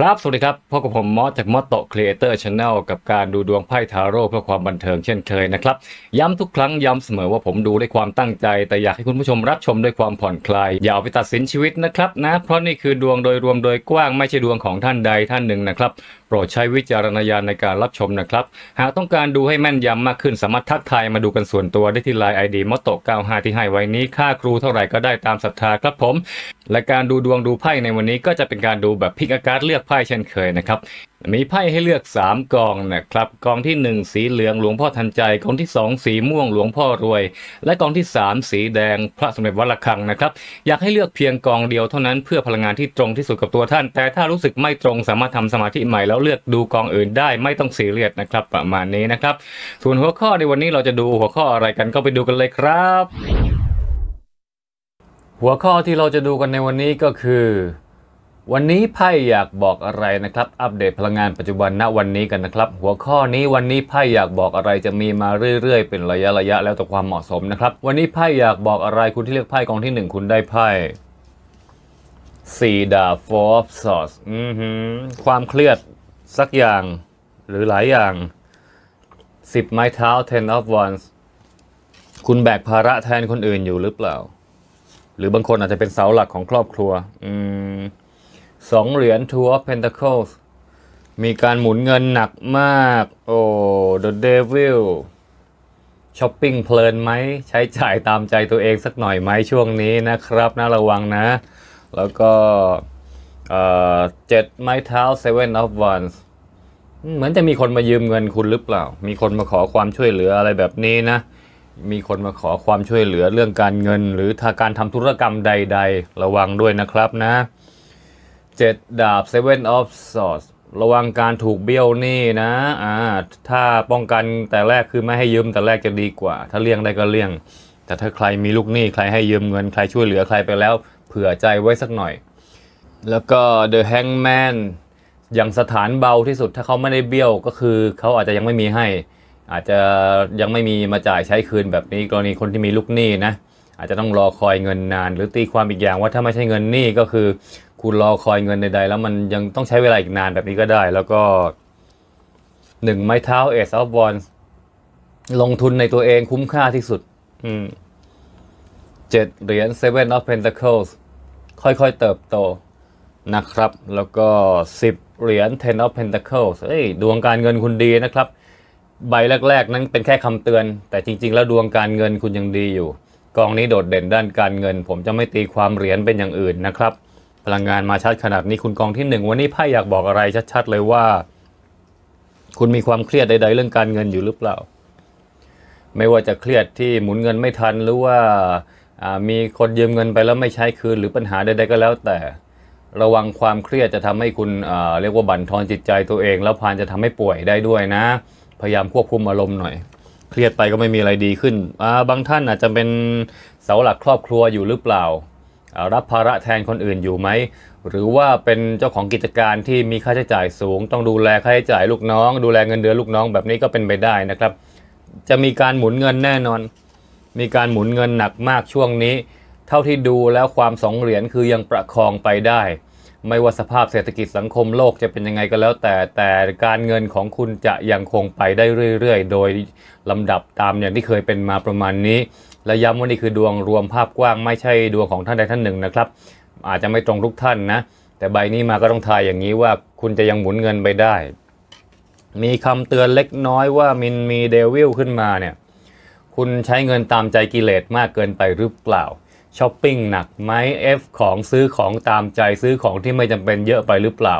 ครับ สวัสดีครับพบกับผมมอสจากมอสโตครีเอเตอร์ชาแนลกับการดูดวงไพ่ทาโร่เพื่อความบันเทิงเช่นเคยนะครับ ย้ำทุกครั้งย้ำเสมอว่าผมดูด้วยความตั้งใจ แต่อยากให้คุณผู้ชมรับชมด้วยความผ่อนคลายอย่าเอาไปตัดสินชีวิตนะครับนะ เพราะนี่คือดวงโดยรวมโดยกว้าง ไม่ใช่ดวงของท่านใดท่านหนึ่งนะครับโปรดใช้วิจารณญาณในการรับชมนะครับ หากต้องการดูให้แม่นยำมากขึ้นสามารถทักทายมาดูกันส่วนตัวได้ที่ไลน์ไอดีมอสโต95ที่ให้ไว้นี้ ค่าครูเท่าไหร่ก็ได้ตามศรัทธาครับผม และการดูดวงดูไพ่ในวันนี้ก็จะเป็นการดูแบบพิกอากาศเลือกไพ่เช่นเคยนะครับ มีไพ่ให้เลือก3กองนะครับ กองที่1สีเหลืองหลวงพ่อทันใจ กองที่2สีม่วงหลวงพ่อรวย และกองที่3สีแดง พระสมเด็จวัดระฆังนะครับ อยากให้เลือกเพียงกองเดียวเท่านั้นเพื่อพลังงานที่ตรงที่สุดกับตัวท่าน แต่ถ้ารู้สึกไม่ตรงสามารถทำสมาธิใหม่ แล้วเลือกดูกองอื่นได้ไม่ต้องสีเรียดนะครับ ประมาณนี้นะครับ ส่วนหัวข้อในวันนี้เราจะดูหัวข้ออะไรกันก็ไปดูกันเลยครับ หัวข้อที่เราจะดูกันในวันนี้ก็คือวันนี้ไพ่อยากบอกอะไรนะครับ อัปเดตพลังงานปัจจุบันณวันนี้กันนะครับ หัวข้อนี้วันนี้ไพ่อยากบอกอะไรจะมีมาเรื่อย ๆ เป็นระยะระยะ แล้วแต่ความเหมาะสมนะครับ วันนี้ไพ่อยากบอกอะไร คุณที่เลือกไพ่กองที่1คุณได้ไพ่สี่ดาฟอรฟซอสความเครียดสักอย่าง หรือหลายอย่าง10ไม้เท้า ten of o n e s คุณแบกภาระแทนคนอื่นอยู่หรือเปล่า หรือบางคนอาจจะเป็นเสาหลักของครอบครัว อืมสองเหรียญทัวร์เพนทาโคสมีการหมุนเงินหนักมาก โอ้ The Devil ช้อปปิ้งเพลินไหมใช้จ่ายตามใจตัวเองสักหน่อยไหมช่วงนี้นะครับน่าระวังนะ แล้วก็เจ็ดไม้เท้า Seven of วั n ส s เหมือนจะมีคนมายืมเงินคุณหรือเปล่า มีคนมาขอความช่วยเหลืออะไรแบบนี้นะ มีคนมาขอความช่วยเหลือเรื่องการเงิน หรือทาการทำธุรกรรมใด ๆ ระวังด้วยนะครับนะ7ดาบเซเว่ of Swords ระวังการถูกเบี้ยวหนี้นะอ่าถ้าป้องกันแต่แรกคือไม่ให้ยืมแต่แรกจะดีกว่า ถ้าเลี่ยงได้ก็เลี่ยง แต่ถ้าใครมีลูกหนี้ใครให้ยืมเงินใครช่วยเหลือใครไปแล้ว เผื่อใจไว้สักหน่อย แล้วก็ The Hangman อย่างสถานเบาที่สุดถ้าเขาไม่ได้เบี้ยวก็คือ เขาอาจจะยังไม่มีให้ อาจจะยังไม่มีมาจ่ายใช้คืนแบบนี้กรณีคนที่มีลูกหนี้นะ อาจจะต้องรอคอยเงินนานหรือตีความอีกอย่างว่าถ้าไม่ใช่เงินหนี้ก็คือคุณรอคอยเงินใดๆ แล้วมันยังต้องใช้เวลาอีกนานแบบนี้ก็ได้ แล้วก็หนึ่งไม้เท้าเอสออฟบอลลงทุนในตัวเองคุ้มค่าที่สุดเจ็ดเหรียญเซเว่นออฟเพนทาเคิลส์ค่อยๆเติบโตนะครับ แล้วก็สิบเหรียญเทนออฟเพนทาเคิลส์เอ้ยดวงการเงินคุณดีนะครับ ใบแรกๆ นั้นเป็นแค่คำเตือน แต่จริงๆ แล้วดวงการเงินคุณยังดีอยู่กองนี้โดดเด่นด้านการเงิน ผมจะไม่ตีความเหรียญเป็นอย่างอื่นนะครับพลังงานมาชัดขนาดนี้คุณกองที่หนึ่งวันนี้ไพ่อยากบอกอะไรชัดๆเลยว่า คุณมีความเครียดใดๆเรื่องการเงินอยู่หรือเปล่า ไม่ว่าจะเครียดที่หมุนเงินไม่ทัน หรือว่ามีคนยืมเงินไปแล้วไม่ใช้คืนหรือปัญหาใดๆก็แล้ว แต่ ระวังความเครียดจะทำให้คุณเรียกว่าบั่นทอนจิตใจตัวเอง แล้วพานจะทำให้ป่วยได้ด้วยนะ พยายามควบคุมอารมณ์หน่อย เครียดไปก็ไม่มีอะไรดีขึ้นบางท่านอาจจะเป็นเสาหลักครอบครัวอยู่หรือเปล่ารับภาระแทนคนอื่นอยู่ไหมหรือว่าเป็นเจ้าของกิจการที่มีค่าใช้จ่ายสูง ต้องดูแลค่าใช้จ่ายลูกน้อง ดูแลเงินเดือนลูกน้องแบบนี้ก็เป็นไปได้นะครับ จะมีการหมุนเงินแน่นอน มีการหมุนเงินหนักมากช่วงนี้ เท่าที่ดูแล้วความสองเหรียญคือยังประคองไปได้ ไม่ว่าสภาพเศรษฐกิจสังคมโลกจะเป็นยังไงก็แล้ว แต่แต่การเงินของคุณจะยังคงไปได้เรื่อยๆโดยลำดับตามอย่างที่เคยเป็นมาประมาณนี้และย้ำว่านี่คือดวงรวมภาพกว้างไม่ใช่ดวงของท่านใดท่านหนึ่งนะครับ อาจจะไม่ตรงทุกท่านนะ แต่ใบนี้มาก็ต้องทายอย่างนี้ว่าคุณจะยังหมุนเงินไปได้ มีคำเตือนเล็กน้อยว่ามินมีเดวิลขึ้นมาเนี่ยคุณใช้เงินตามใจกิเลสมากเกินไปหรือเปล่าช้อปปิ้งหนักไหมเอฟของซื้อของตามใจซื้อของที่ไม่จำเป็นเยอะไปหรือเปล่า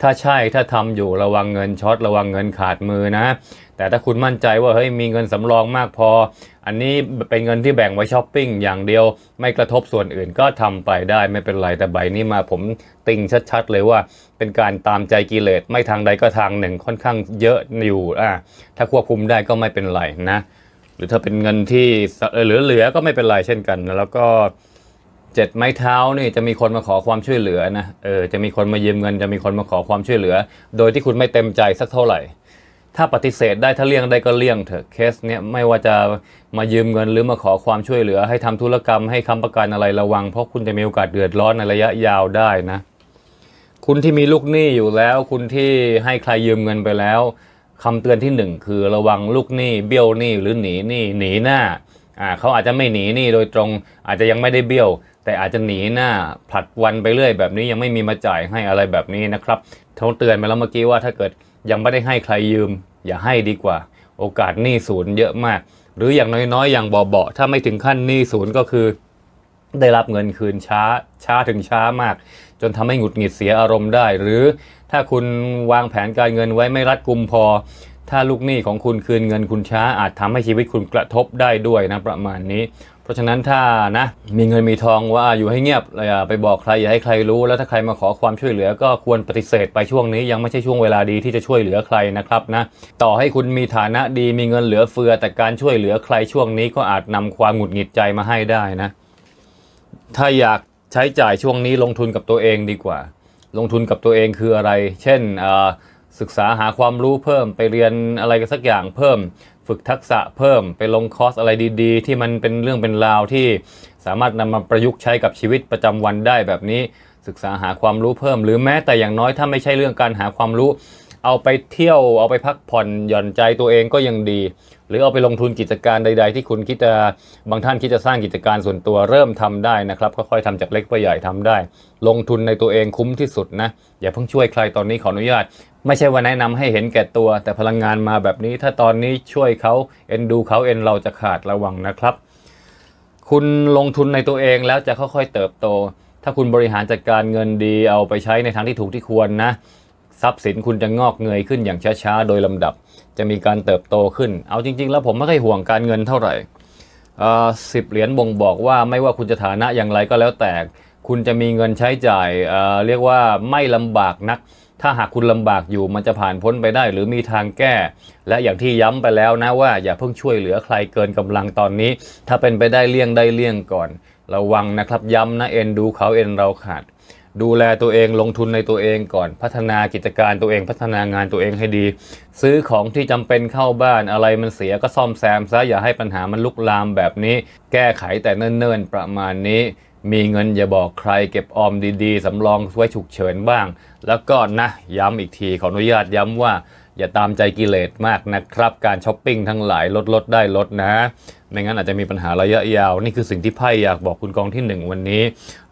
ถ้าใช่ถ้าทำอยู่ระวังเงินช็อตระวังเงินขาดมือนะแต่ถ้าคุณมั่นใจว่าเฮ้ยมีเงินสำรองมากพอ อันนี้เป็นเงินที่แบ่งไว้ช้อปปิ้งอย่างเดียวไม่กระทบส่วนอื่นก็ทำไปได้ไม่เป็นไร แต่ใบนี้มาผมติงชัดๆ เลยว่าเป็นการตามใจกิเลสไม่ทางใดก็ทางหนึ่งค่อนข้างเยอะอยู่อ่าถ้าควบคุมได้ก็ไม่เป็นไรนะ หรือถ้าเป็นเงินที่เหลือๆก็ไม่เป็นไรเช่นกัน แล้วก็เจ็ดไม้เท้านี่จะมีคนมาขอความช่วยเหลือนะเออจะมีคนมายืมเงินจะมีคนมาขอความช่วยเหลือ โดยที่คุณไม่เต็มใจสักเท่าไหร่ถ้าปฏิเสธได้ถ้าเลี่ยงได้ก็เลี่ยงเถอะเคสเนี้ยไม่ว่าจะมายืมเงินหรือมาขอความช่วยเหลือให้ทำธุรกรรมให้ค้าประกันอะไรระวัง เพราะคุณจะมีโอกาสเดือดร้อนในระยะยาวได้นะคุณที่มีลูกหนี้อยู่แล้ว คุณที่ให้ใครยืมเงินไปแล้ว คำเตือนที่ 1 คือระวังลูกหนี้เบี้ยวหนี้หรือหนีหนี้หนีหน้าอ่าเขาอาจจะไม่หนีหนี้โดยตรงอาจจะยังไม่ได้เบี้ยว แต่อาจจะหนีหน้าผลัดวันไปเรื่อยแบบนี้ยังไม่มีมาจ่ายให้อะไรแบบนี้นะครับเขาเตือนไปแล้วเมื่อกี้ว่าถ้าเกิดยังไม่ได้ให้ใครยืมอย่าให้ดีกว่าโอกาสหนี้ศูนย์เยอะมาก หรืออย่างน้อยๆอย่างเบาๆถ้าไม่ถึงขั้นหนี้ศูนย์ก็คือ ได้รับเงินคืนช้าช้าถึงช้ามาก จนทำให้หงุดหงิดเสียอารมณ์ได้ หรือถ้าคุณวางแผนการเงินไว้ไม่รัดกุมพอถ้าลูกหนี้ของคุณคืนเงินคุณช้าอาจทำให้ชีวิตคุณกระทบได้ด้วยนะประมาณนี้ เพราะฉะนั้นถ้านะมีเงินมีทองว่าอยู่ให้เงียบอย่าไปบอกใครอย่าให้ใครรู้ แล้วถ้าใครมาขอความช่วยเหลือก็ควรปฏิเสธไปช่วงนี้ยังไม่ใช่ช่วงเวลาดีที่จะช่วยเหลือใครนะครับนะต่อให้คุณมีฐานะดีมีเงินเหลือเฟือแต่การช่วยเหลือใครช่วงนี้ก็อาจนำความหงุดหงิดใจมาให้ได้นะถ้าอยากใช้จ่ายช่วงนี้ลงทุนกับตัวเองดีกว่า ลงทุนกับตัวเองคืออะไร เช่นอ่าศึกษาหาความรู้เพิ่ม ไปเรียนอะไรกันสักอย่างเพิ่ม ฝึกทักษะเพิ่มไปลงคอร์สอะไรดีๆ ที่มันเป็นเรื่องเป็นราวที่สามารถนำมาประยุกต์ใช้กับชีวิตประจำวันได้แบบนี้ศึกษาหาความรู้เพิ่ม หรือแม้แต่อย่างน้อยถ้าไม่ใช่เรื่องการหาความรู้เอาไปเที่ยวเอาไปพักผ่อนหย่อนใจตัวเองก็ยังดี หรือเอาไปลงทุนกิจการใด ๆ ที่คุณคิดจะบางท่าน คิดจะสร้างกิจการส่วนตัวเริ่มทำได้นะครับ ค่อยๆทำจากเล็กไปใหญ่ทำได้ ลงทุนในตัวเองคุ้มที่สุดนะ อย่าเพิ่งช่วยใครตอนนี้ขออนุญาต ไม่ใช่ว่าแนะนำให้เห็นแก่ตัว แต่พลังงานมาแบบนี้ ถ้าตอนนี้ช่วยเขาเอ็นดูเขาเอ็นเราจะขาดระวังนะครับ คุณลงทุนในตัวเองแล้วจะค่อย ๆ เติบโต ถ้าคุณบริหารจัดการเงินดีเอาไปใช้ในทางที่ถูกที่ควรนะทรัพย์สินคุณจะงอกเงยขึ้นอย่างช้าๆ โดยลำดับ จะมีการเติบโตขึ้น เอาจริงๆ แล้วผมไม่ค่อยห่วงการเงินเท่าไหร่สิบเหรียญบ่งบอกว่าไม่ว่าคุณจะฐานะอย่างไรก็แล้วแต่คุณจะมีเงินใช้จ่ายเเรียกว่าไม่ลำบากนัก ถ้าหากคุณลำบากอยู่มันจะผ่านพ้นไปได้หรือมีทางแก้ และอย่างที่ย้ำไปแล้วนะว่าอย่าเพิ่งช่วยเหลือใครเกินกำลังตอนนี้ ถ้าเป็นไปได้เลี่ยงได้เลี่ยงก่อน ระวังนะครับ ย้ำนะเอ็นดูเขาเอ็นเราขาดดูแลตัวเองลงทุนในตัวเองก่อน พัฒนากิจการตัวเองพัฒนางานตัวเองให้ดี ซื้อของที่จำเป็นเข้าบ้านอะไรมันเสียก็ซ่อมแซมซะ อย่าให้ปัญหามันลุกลามแบบนี้ แก้ไขแต่เนิ่นๆประมาณนี้ มีเงินอย่าบอกใครเก็บออมดีๆสำรองไว้ฉุกเฉินบ้าง แล้วก็นะ ย้ำอีกทีขออนุญาตย้ำว่าอย่าตามใจกิเลสมากนะครับ การช้อปปิ้งทั้งหลายลดลดได้ลดนะ ไม่งั้นอาจจะมีปัญหาระยะยาว นี่คือสิ่งที่ไพ่อยากบอกคุณกองที่ 1 วันนี้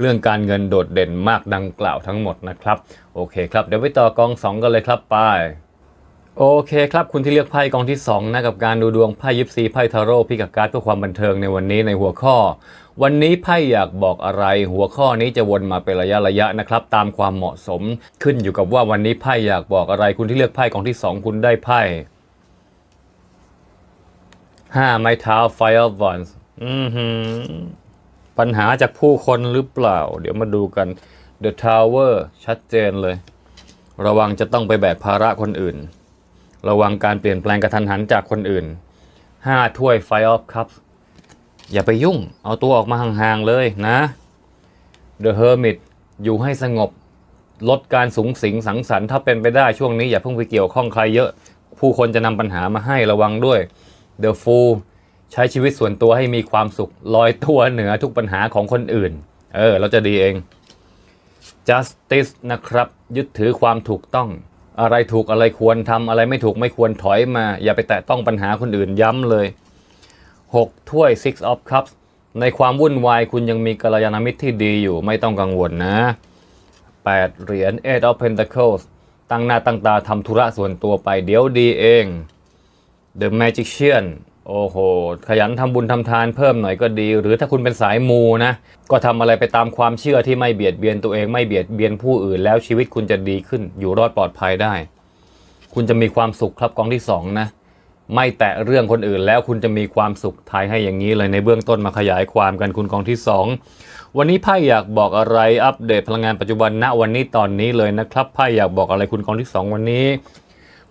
เรื่องการเงินโดดเด่นมากดังกล่าวทั้งหมดนะครับ โอเคครับ เดี๋ยวไปต่อกอง 2กันเลยครับไป โอเคครับคุณที่เลือกไพ่กองที่ 2 นะ กับการดูดวงไพ่ยิปซีไพ่ทาโร่พิกัดการ์ดเพื่อความบันเทิงในวันนี้ในหัวข้อวันนี้ไพ่อยากบอกอะไร หัวข้อนี้จะวนมาเป็นระยะระยะนะครับ ตามความเหมาะสมขึ้นอยู่กับว่าวันนี้ไพ่อยากบอกอะไร คุณที่เลือกไพ่ของที่2คุณได้ไพ่ห้าไม้เท้า Fire o อือหปัญหาจากผู้คนหรือเปล่า เดี๋ยวมาดูกัน The Tower ชัดเจนเลย ระวังจะต้องไปแบกภาระคนอื่น ระวังการเปลี่ยนแปลงกระทันหันจากคนอื่นห้าถ้วย Fire of Cups อย่าไปยุ่งเอาตัวออกมาห่างๆเลยนะ The Hermit อยู่ให้สงบลดการสูงสิงสังสรรค์ถ้าเป็นไปได้ช่วงนี้อย่าเพิ่งไปเกี่ยวข้องใครเยอะ ผู้คนจะนำปัญหามาให้ระวังด้วย The Fool ใช้ชีวิตส่วนตัวให้มีความสุขลอยตัวเหนือทุกปัญหาของคนอื่น เออเราจะดีเอง justice นะครับยึดถือความถูกต้องอะไรถูกอะไรควรทำอะไรไม่ถูกไม่ควรถอยมา อย่าไปแตะต้องปัญหาคนอื่นย้ำเลย6 ถ้วย Six of Cups ในความวุ่นวายคุณยังมีกัลยาณมิตรที่ดีอยู่ไม่ต้องกังวลนะ 8 เหรียญ Eight of Pentacles ตั้งหน้าตั้งตาทำธุระส่วนตัวไปเดี๋ยวดีเอง The Magician โอ้โห ขยันทำบุญทำทานเพิ่มหน่อยก็ดี หรือถ้าคุณเป็นสายมูนะ ก็ทำอะไรไปตามความเชื่อที่ไม่เบียดเบียนตัวเองไม่เบียดเบียนผู้อื่นแล้วชีวิตคุณจะดีขึ้น อยู่รอดปลอดภัยได้ คุณจะมีความสุขครับกองที่สองนะไม่แตะเรื่องคนอื่นแล้วคุณจะมีความสุขทายให้อย่างนี้เลยในเบื้องต้นมาขยายความกันคุณกองที่ 2 วันนี้ไพ่อยากบอกอะไรอัปเดตพลังงานปัจจุบันณวันนี้ตอนนี้เลยนะครับไพ่อยากบอกอะไรคุณกองที่ 2 วันนี้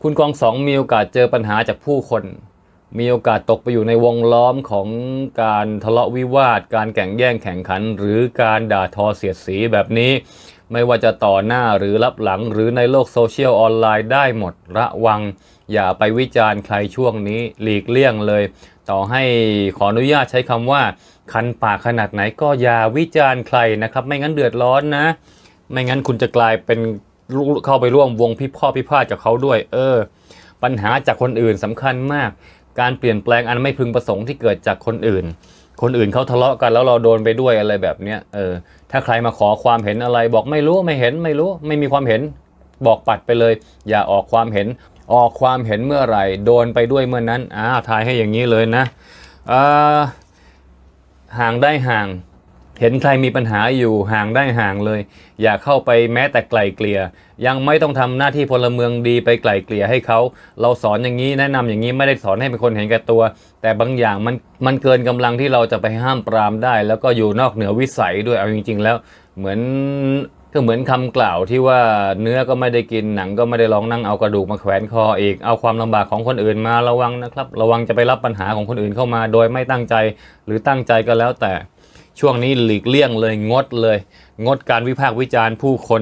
คุณกองสองมีโอกาสเจอปัญหาจากผู้คน มีโอกาสตกไปอยู่ในวงล้อมของการทะเลาะวิวาท การแข่งแย่งแข่งขัน หรือการด่าทอเสียดสีแบบนี้ ไม่ว่าจะต่อหน้าหรือรับหลัง หรือในโลกโซเชียลออนไลน์ได้หมดระวังอย่าไปวิจารณ์ใครช่วงนี้ หลีกเลี่ยงเลย ต่อให้ขออนุญาตใช้คำว่าคันปากขนาดไหน ก็อย่าวิจารณ์ใครนะครับ ไม่งั้นเดือดร้อนนะ ไม่งั้นคุณจะกลายเป็นเข้าไปร่วมวงพิพ่อพิพาทกับเขาด้วย เออ ปัญหาจากคนอื่นสำคัญมาก การเปลี่ยนแปลงอันไม่พึงประสงค์ที่เกิดจากคนอื่น คนอื่นเขาทะเลาะกัน แล้วเราโดนไปด้วยอะไรแบบเนี้ยเออถ้าใครมาขอความเห็นอะไร บอกไม่รู้ไม่เห็นไม่รู้ไม่มีความเห็นบอกปัดไปเลย อย่าออกความเห็นออกความเห็นเมื่อไหร่ โดนไปด้วยเมื่อนั้นอ้าวทายให้อย่างนี้เลยนะห่างได้ห่างเห็นใครมีปัญหาอยู่ห่างได้ห่างเลย อย่าเข้าไปแม้แต่ไกลเกลี่ยยังไม่ต้องทำหน้าที่พลเมืองดีไปไกลเกลี่ยให้เขาเราสอนอย่างนี้ แนะนำอย่างนี้ไม่ได้สอนให้เป็นคนเห็นแก่ตัว แต่บางอย่างมันมันเกินกำลังที่เราจะไปห้ามปรามได้ แล้วก็อยู่นอกเหนือวิสัยด้วยเอาจริง ๆ แล้วเหมือนก็เหมือนคำกล่าวที่ว่าเนื้อก็ไม่ได้กินหนังก็ไม่ได้ลองนั่งเอากระดูกมาแขวนคออีก เอาความลำบากของคนอื่นมาระวังนะครับ ระวังจะไปรับปัญหาของคนอื่นเข้ามา โดยไม่ตั้งใจหรือตั้งใจก็แล้ว แต่ช่วงนี้หลีกเลี่ยงเลยงดเลย งดการวิพากษ์วิจารณ์ผู้คน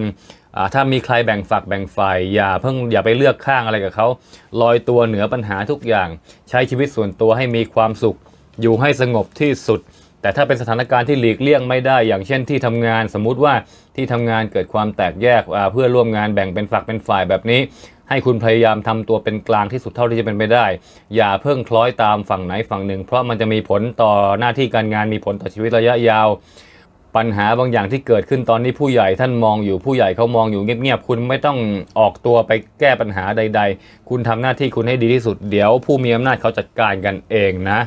ถ้ามีใครแบ่งฝักแบ่งฝ่าย อย่าเพิ่งอย่าไปเลือกข้างอะไรกับเขาลอยตัวเหนือปัญหาทุกอย่างใช้ชีวิตส่วนตัวให้มีความสุข อยู่ให้สงบที่สุดแต่ถ้าเป็นสถานการณ์ที่หลีกเลี่ยงไม่ได้ อย่างเช่นที่ทำงานสมมุติว่าที่ทำงานเกิดความแตกแยกเพื่อร่วมงานแบ่งเป็นฝักเป็นฝ่ายแบบนี้ ให้คุณพยายามทำตัวเป็นกลางที่สุดเท่าที่จะเป็นไปได้ อย่าเพิ่งคล้อยตามฝั่งไหนฝั่งหนึ่งเพราะมันจะมีผลต่อหน้าที่การงานมีผลต่อชีวิตระยะยาว ปัญหาบางอย่างที่เกิดขึ้นตอนนี้ผู้ใหญ่ท่านมองอยู่ผู้ใหญ่เขามองอยู่เงียบๆคุณไม่ต้องออกตัวไปแก้ปัญหาใด ๆ คุณทำหน้าที่คุณให้ดีที่สุดเดี๋ยว ผู้มีอำนาจเขาจัดการกันเองนะ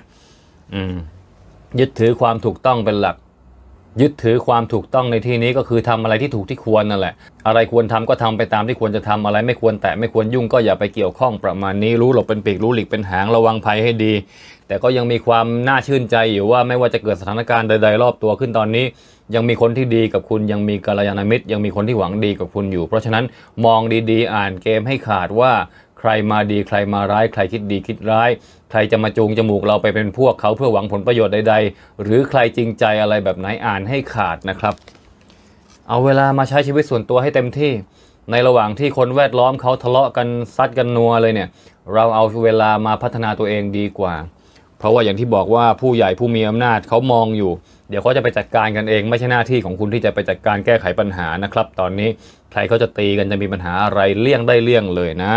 อืมยึดถือความถูกต้องเป็นหลัก ยึดถือความถูกต้องในที่นี้ก็คือทำอะไรที่ถูกที่ควรนั่นแหละ อะไรควรทำก็ทำไปตามที่ควรจะทำอะไรไม่ควรแตะไม่ควรยุ่งก็อย่าไปเกี่ยวข้องประมาณนี้รู้หลบเป็นปีกรู้หลีกเป็นหาง ระวังภัยให้ดี แต่ก็ยังมีความน่าชื่นใจอยู่ว่าไม่ว่าจะเกิดสถานการณ์ใด ๆ รอบตัวขึ้นตอนนี้ ยังมีคนที่ดีกับคุณยังมีกัลยาณมิตร ยังมีคนที่หวังดีกับคุณอยู่ เพราะฉะนั้นมองดี ๆ อ่านเกมให้ขาดว่าใครมาดีใครมาร้าย ใครคิดดีคิดร้ายใครจะมาจูงจมูกเราไปเป็นพวกเขาเพื่อหวังผลประโยชน์ใดๆ หรือใครจริงใจอะไรแบบไหนอ่านให้ขาดนะครับ เอาเวลามาใช้ชีวิตส่วนตัวให้เต็มที่ ในระหว่างที่คนแวดล้อมเขาทะเลาะกันซัดกันนัวเลยเนี่ย เราเอาเวลามาพัฒนาตัวเองดีกว่า เพราะว่าอย่างที่บอกว่าผู้ใหญ่ผู้มีอำนาจเขามองอยู่ เดี๋ยวเขาจะไปจัดการกันเองไม่ใช่หน้าที่ของคุณที่จะไปจัดการแก้ไขปัญหานะครับ ตอนนี้ใครเขาจะตีกันจะมีปัญหาอะไรเลี่ยงได้เลี่ยงเลยนะ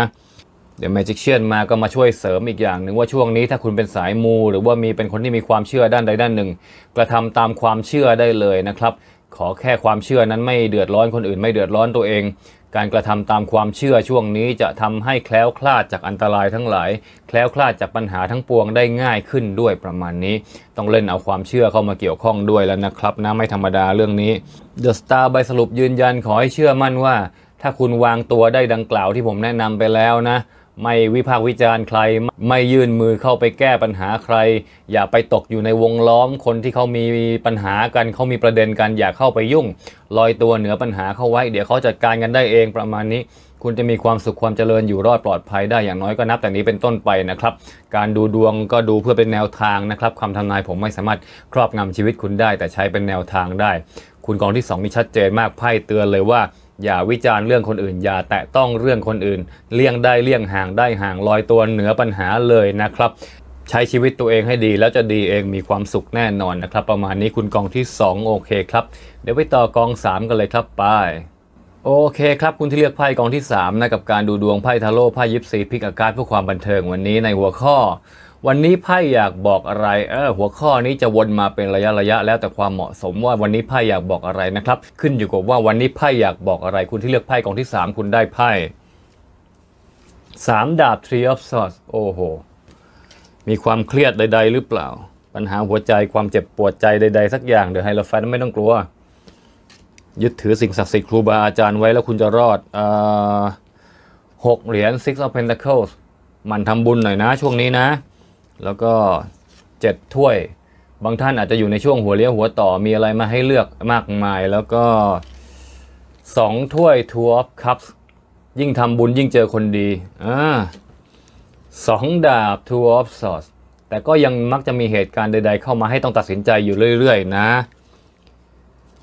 เดี๋ยวแมจิกเชียนมาก็มาช่วยเสริมอีกอย่างหนึ่งว่าช่วงนี้ถ้าคุณเป็นสายมูหรือว่ามีเป็นคนที่มีความเชื่อด้านใดด้านหนึ่ง กระทำตามความเชื่อได้เลยนะครับ ขอแค่ความเชื่อนั้นไม่เดือดร้อนคนอื่นไม่เดือดร้อนตัวเอง การกระทำตามความเชื่อช่วงนี้จะทำให้แคล้วคลาดจากอันตรายทั้งหลายแคล้วคลาดจากปัญหาทั้งปวงได้ง่ายขึ้นด้วยประมาณนี้ ต้องเล่นเอาความเชื่อเข้ามาเกี่ยวข้องด้วยแล้วนะครับ นะไม่ธรรมดาเรื่องนี้เดอะสตาร์ใบสรุปยืนยันขอให้เชื่อมั่นว่า ถ้าคุณวางตัวได้ดังกล่าวที่ผมแนะนำไปแล้วนะไม่วิพากษ์วิจารณ์ใครไม่ยื่นมือเข้าไปแก้ปัญหาใครอย่าไปตกอยู่ในวงล้อมคนที่เขามีปัญหากันเขามีประเด็นกันอย่าเข้าไปยุ่ง ลอยตัวเหนือปัญหาเข้าไว้เดี๋ยวเขาจัดการกันได้เองประมาณนี้คุณจะมีความสุขความเจริญอยู่รอดปลอดภัย ได้อย่างน้อยก็นับแต่นี้เป็นต้นไปนะครับ การดูดวงก็ดูเพื่อเป็นแนวทางนะครับคำทำนายผมไม่สามารถครอบงำชีวิตคุณได้ แต่ใช้เป็นแนวทางได้ คุณกองที่2นี่ชัดเจนมากไพ่เตือนเลยว่าอย่าวิจารณ์เรื่องคนอื่นอย่าแตะต้องเรื่องคนอื่น เลี่ยงได้เลี่ยงห่างได้ห่างลอยตัวเหนือปัญหาเลยนะครับ ใช้ชีวิตตัวเองให้ดีแล้วจะดีเองมีความสุขแน่นอนนะครับ ประมาณนี้คุณกองที่ 2 โอเคครับเดี๋ยวไปต่อกอง 3 กันเลยครับไป โอเคครับ คุณที่เลือกไพ่กองที่3นะกับการดูดวงไพ่ทาโร่ไพ่ยิปซีพิกอาการเพื่อความบันเทิงวันนี้ในหัวข้อวันนี้ไพ่อยากบอกอะไรเออหัวข้อนี้จะวนมาเป็นระยะระยะ แล้ว แต่ความเหมาะสมว่า วันนี้ไพ่อยากบอกอะไรนะครับ ขึ้นอยู่กับว่าวันนี้ไพ่อยากบอกอะไร คุณที่เลือกไพ่กองที่ 3 คุณได้ไพ่สามดาบ Three of Swords โอ้โห มีความเครียดใด ๆ หรือเปล่า ปัญหาหัวใจความเจ็บปวดใจใดๆสักอย่าง เดี๋ยวให้เราแฟนไม่ต้องกลัว ยึดถือสิ่งศักดิ์สิทธิ์ครูบาอาจารย์ไว้ แล้วคุณจะรอดหกเหรียญ Six of Pentacles มันทำบุญหน่อยนะ ช่วงนี้นะแล้วก็ 7 ถ้วย บางท่านอาจจะอยู่ในช่วงหัวเลี้ยวหัวต่อมีอะไรมาให้เลือกมากมายแล้วก็ 2 ถ้วย Two of Cups ยิ่งทำบุญยิ่งเจอคนดีอ่าสองดาบ Two of Swords แต่ก็ยังมักจะมีเหตุการณ์ใดๆเข้ามาให้ต้องตัดสินใจอยู่เรื่อยๆนะ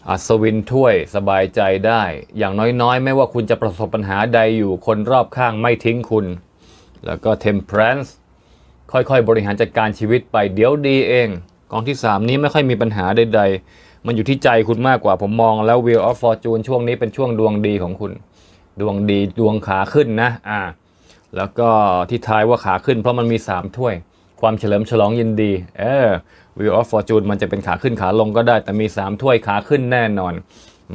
อัศวินถ้วยสบายใจได้ อย่างน้อยๆ ไม่ว่าคุณจะประสบปัญหาใดอยู่คนรอบข้างไม่ทิ้งคุณ แล้วก็ Temperance ค่อยๆ บริหารจัดการชีวิตไปเดี๋ยวดีเอง กองที่ 3 นี้ไม่ค่อยมีปัญหาใดๆ มันอยู่ที่ใจคุณมากกว่าผมมองแล้ว Wheel of Fortune ช่วงนี้เป็นช่วงดวงดีของคุณ ดวงดีดวงขาขึ้นนะอ่า แล้วก็ที่ท้ายว่าขาขึ้นเพราะมันมี 3 ถ้วย ความเฉลิมฉลองยินดีเออ Wheel of Fortune มันจะเป็นขาขึ้นขาลงก็ได้ แต่มี 3 ถ้วยขาขึ้นแน่นอน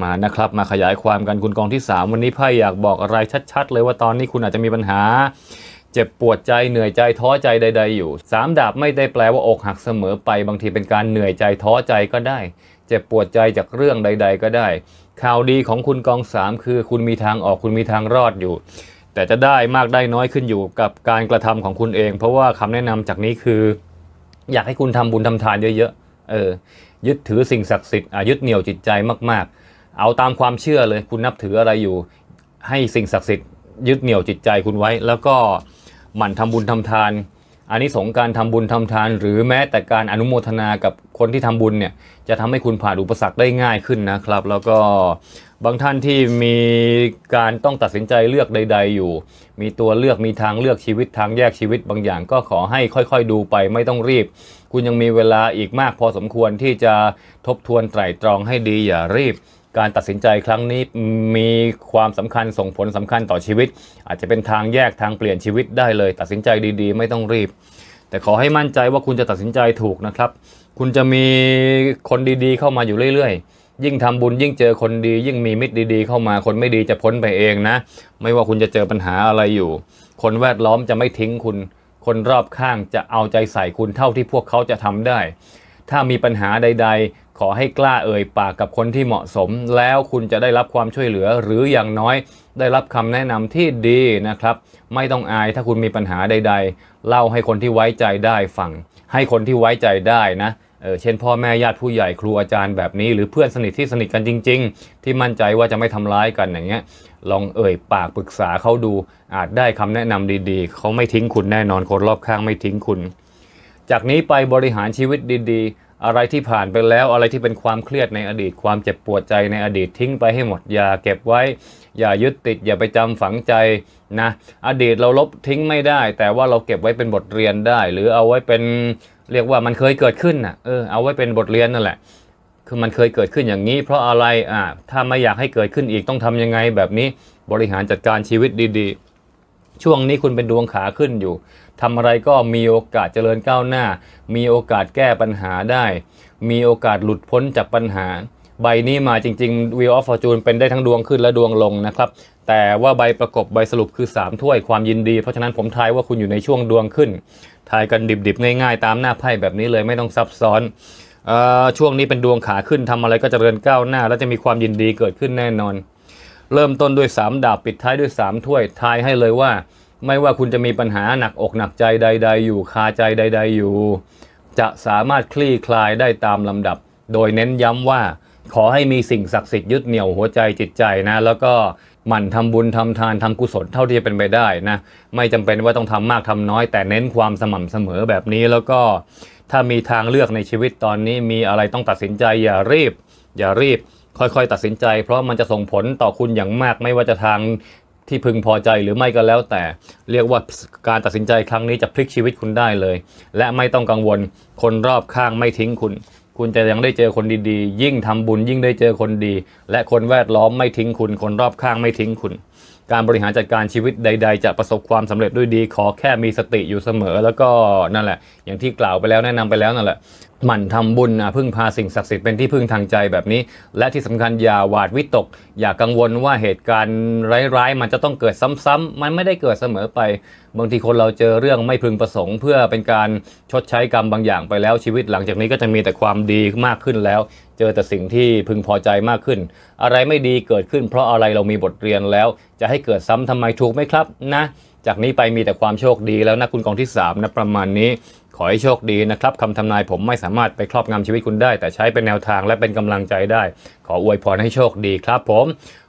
มานะครับ มาขยายความกันคุณกองที่ 3 วันนี้ไพ่อยากบอกอะไรชัดๆ เลยว่าตอนนี้คุณอาจจะมีปัญหาเจ็บปวดใจเหนื่อยใจท้อใจใด ๆ อยู่สามดาบไม่ได้แปลว่าอกหักเสมอไปบางทีเป็นการเหนื่อยใจท้อใจก็ได้ เจ็บปวดใจจากเรื่องใดๆก็ได้ข่าวดีของคุณกองสามคือคุณมีทางออกคุณมีทางรอดอยู่ แต่จะได้มากได้น้อยขึ้นอยู่กับการกระทำของคุณเอง เพราะว่าคำแนะนำจากนี้คือ อยากให้คุณทำบุญทำทานเยอะๆเออยึดถือสิ่งศักดิ์สิทธิ์อายุดเหนี่ยวจิตใจมาก ๆ เอาตามความเชื่อเลยคุณนับถืออะไรอยู่ ให้สิ่งศักดิ์สิทธิ์ยึดเหนี่ยวจิตใจคุณไว้แล้วก็หมั่นทำบุญทำทานอันนี้สงการทำบุญทำทาน หรือแม้แต่การอนุโมทนากับคนที่ทำบุญเนี่ย จะทำให้คุณผ่านอุปสรรคได้ง่ายขึ้นนะครับ แล้วก็บางท่านที่มีการต้องตัดสินใจเลือกใด ๆ อยู่ มีตัวเลือกมีทางเลือกชีวิตทางแยกชีวิตบางอย่าง ก็ขอให้ค่อยๆดูไปไม่ต้องรีบ คุณยังมีเวลาอีกมากพอสมควรที่จะทบทวนไตร่ตรองให้ดีอย่ารีบการตัดสินใจครั้งนี้มีความสำคัญส่งผลสำคัญต่อชีวิต อาจจะเป็นทางแยกทางเปลี่ยนชีวิตได้เลย ตัดสินใจดี ๆ ไม่ต้องรีบ แต่ขอให้มั่นใจว่าคุณจะตัดสินใจถูกนะครับ คุณจะมีคนดีๆ เข้ามาอยู่เรื่อยๆ ยิ่งทำบุญยิ่งเจอคนดี ยิ่งมีมิตรดีๆ เข้ามา คนไม่ดีจะพ้นไปเองนะ ไม่ว่าคุณจะเจอปัญหาอะไรอยู่ คนแวดล้อมจะไม่ทิ้งคุณ คนรอบข้างจะเอาใจใส่คุณเท่าที่พวกเขาจะทำได้ ถ้ามีปัญหาใดขอให้กล้าเอ่ย ปากกับคนที่เหมาะสม แล้วคุณจะได้รับความช่วยเหลือ หรืออย่างน้อยได้รับคำแนะนำที่ดีนะครับ ไม่ต้องอายถ้าคุณมีปัญหาใดๆ เล่าให้คนที่ไว้ใจได้ฟัง ให้คนที่ไว้ใจได้นะเออเช่นพ่อแม่ญาติผู้ใหญ่ครูอาจารย์แบบนี้ หรือเพื่อนสนิทที่สนิทกันจริง ๆ ที่มั่นใจว่าจะไม่ทำร้ายกันอย่างเงี้ยลองเอ่ย ปากปรึกษาเขาดูอาจได้คำแนะนำดีๆ เขาไม่ทิ้งคุณแน่นอนคนรอบข้างไม่ทิ้งคุณ จากนี้ไปบริหารชีวิตดี ๆอะไรที่ผ่านไปแล้วอะไรที่เป็นความเครียดในอดีตความเจ็บปวดใจในอดีตทิ้งไปให้หมดอย่าเก็บไว้อย่ายึดติด อย่าไปจำฝังใจนะอดีตเราลบทิ้งไม่ได้ แต่ว่าเราเก็บไว้เป็นบทเรียนได้ หรือเอาไว้เป็นเรียกว่ามันเคยเกิดขึ้นนะ่ะเออเอาไว้เป็นบทเรียนนั่นแหละ คือมันเคยเกิดขึ้นอย่างนี้ เพราะอะไรอ่าถ้าไม่อยากให้เกิดขึ้นอีกต้องทำยังไง แบบนี้บริหารจัดการชีวิตดี ๆช่วงนี้คุณเป็นดวงขาขึ้นอยู่ทำอะไรก็มีโอกาสเจริญก้าวหน้า มีโอกาสแก้ปัญหาได้ มีโอกาสหลุดพ้นจากปัญหา ใบนี้มาจริง ๆ Wheel of Fortune เป็นได้ทั้งดวงขึ้นและดวงลงนะครับ แต่ว่าใบประกบใบสรุปคือ3ถ้วยความยินดี เพราะฉะนั้นผมทายว่าคุณอยู่ในช่วงดวงขึ้น ทายกันดิบๆง่าย ๆ ตามหน้าไพ่แบบนี้เลยไม่ต้องซับซ้อนออช่วงนี้เป็นดวงขาขึ้นทำอะไรก็จเจริญก้าวหน้า และจะมีความยินดีเกิดขึ้นแน่นอนเริ่มต้นด้วย 3 ดาบปิดท้ายด้วย3ถ้วยทายให้เลยว่า ไม่ว่าคุณจะมีปัญหาหนักอกหนักใจใด ๆ อยู่ คาใจใด ๆอยู่ จะสามารถคลี่คลายได้ตามลำดับ โดยเน้นย้ำว่าขอให้มีสิ่งศักดิ์สิทธิ์ยึดเหนี่ยวหัวใจจิตใจนะ แล้วก็หมั่นทำบุญทำทานทำกุศลเท่าที่จะเป็นไปได้นะ ไม่จำเป็นว่าต้องทำมากทำน้อย แต่เน้นความสม่ำเสมอแบบนี้แล้วก็ถ้ามีทางเลือกในชีวิตตอนนี้มีอะไรต้องตัดสินใจอย่ารีบ อย่ารีบค่อยๆตัดสินใจเพราะมันจะส่งผลต่อคุณอย่างมาก ไม่ว่าจะทางที่พึงพอใจหรือไม่ก็แล้วแต่เรียกว่าการตัดสินใจครั้งนี้จะพลิกชีวิตคุณได้เลย และไม่ต้องกังวลคนรอบข้างไม่ทิ้งคุณ คุณจะยังได้เจอคนดีๆ ยิ่งทำบุญยิ่งได้เจอคนดี และคนแวดล้อมไม่ทิ้งคุณ คนรอบข้างไม่ทิ้งคุณ การบริหารจัดการชีวิตใด ๆ จะประสบความสำเร็จด้วยดี ขอแค่มีสติอยู่เสมอ แล้วก็นั่นแหละ อย่างที่กล่าวไปแล้วแนะนำไปแล้วนั่นแหละหมั่นทำบุญนะพึ่งพาสิ่งศักดิ์สิทธิ์เป็นที่พึ่งทางใจแบบนี้ และที่สำคัญอย่าหวาดวิตก อย่ากังวลว่าเหตุการณ์ร้าย ๆ มันจะต้องเกิดซ้ำๆ มันไม่ได้เกิดเสมอไปบางทีคนเราเจอเรื่องไม่พึงประสงค์ เพื่อเป็นการชดใช้กรรมบางอย่างไปแล้วชีวิตหลังจากนี้ก็จะมีแต่ความดีมากขึ้นแล้ว เจอแต่สิ่งที่พึงพอใจมากขึ้น อะไรไม่ดีเกิดขึ้น เพราะอะไรเรามีบทเรียนแล้ว จะให้เกิดซ้ำทำไมถูกไหมครับนะจากนี้ไปมีแต่ความโชคดีแล้วนะคุณกองที่ 3 นะประมาณนี้ ขอให้โชคดีนะครับคำทำนายผมไม่สามารถไปครอบงำชีวิตคุณได้แต่ใช้เป็นแนวทางและเป็นกำลังใจได้ ขออวยพรให้โชคดีครับผม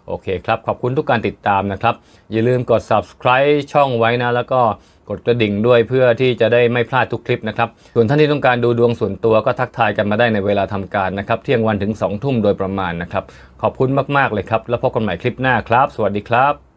โอเคครับ ขอบคุณทุกการติดตามนะครับ อย่าลืมกด subscribe ช่องไว้นะ แล้วก็กดกระดิ่งด้วยเพื่อที่จะได้ไม่พลาดทุกคลิปนะครับ ส่วนท่านที่ต้องการดูดวงส่วนตัวก็ทักทายกันมาได้ในเวลาทำการนะครับ เที่ยงวันถึง2องทุ่มโดยประมาณนะครับ ขอบคุณมากๆเลยครับ แล้วพบกันใหม่คลิปหน้าครับ สวัสดีครับ